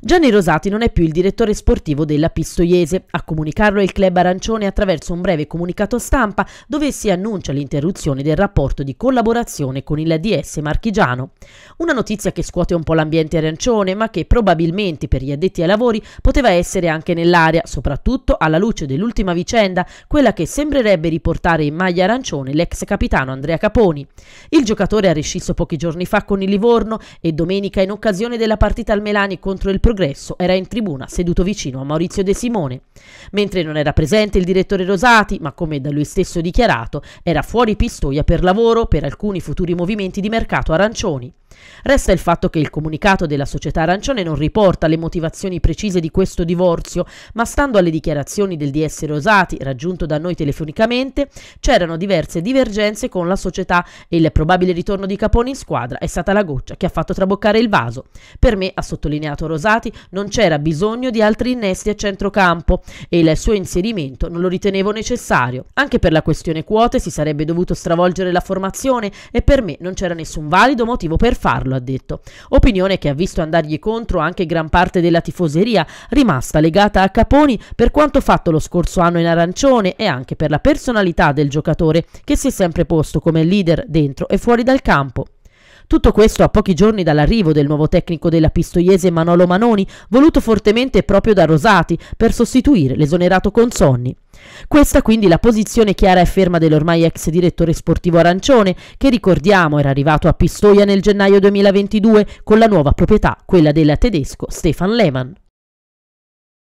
Gianni Rosati non è più il direttore sportivo della Pistoiese. A comunicarlo è il club arancione attraverso un breve comunicato stampa dove si annuncia l'interruzione del rapporto di collaborazione con il DS marchigiano. Una notizia che scuote un po' l'ambiente arancione, ma che probabilmente per gli addetti ai lavori poteva essere anche nell'aria, soprattutto alla luce dell'ultima vicenda, quella che sembrerebbe riportare in maglia arancione l'ex capitano Andrea Caponi. Il giocatore ha rescisso pochi giorni fa con il Livorno e domenica in occasione della partita al Melani contro il Progresso era in tribuna seduto vicino a Maurizio De Simone. Mentre non era presente il direttore Rosati, ma come da lui stesso dichiarato, era fuori Pistoia per lavoro per alcuni futuri movimenti di mercato arancioni. Resta il fatto che il comunicato della società arancione non riporta le motivazioni precise di questo divorzio, ma stando alle dichiarazioni del DS Rosati, raggiunto da noi telefonicamente, c'erano diverse divergenze con la società e il probabile ritorno di Capone in squadra è stata la goccia che ha fatto traboccare il vaso. Per me, ha sottolineato Rosati, non c'era bisogno di altri innesti a centrocampo e il suo inserimento non lo ritenevo necessario. Anche per la questione quote si sarebbe dovuto stravolgere la formazione e per me non c'era nessun valido motivo per farlo farlo, ha detto. Opinione che ha visto andargli contro anche gran parte della tifoseria, rimasta legata a Caponi per quanto fatto lo scorso anno in arancione e anche per la personalità del giocatore che si è sempre posto come leader dentro e fuori dal campo. Tutto questo a pochi giorni dall'arrivo del nuovo tecnico della Pistoiese Manolo Manoni, voluto fortemente proprio da Rosati per sostituire l'esonerato Consonni. Questa quindi la posizione chiara e ferma dell'ormai ex direttore sportivo arancione, che ricordiamo era arrivato a Pistoia nel gennaio 2022 con la nuova proprietà, quella della tedesco Stefan Lehmann.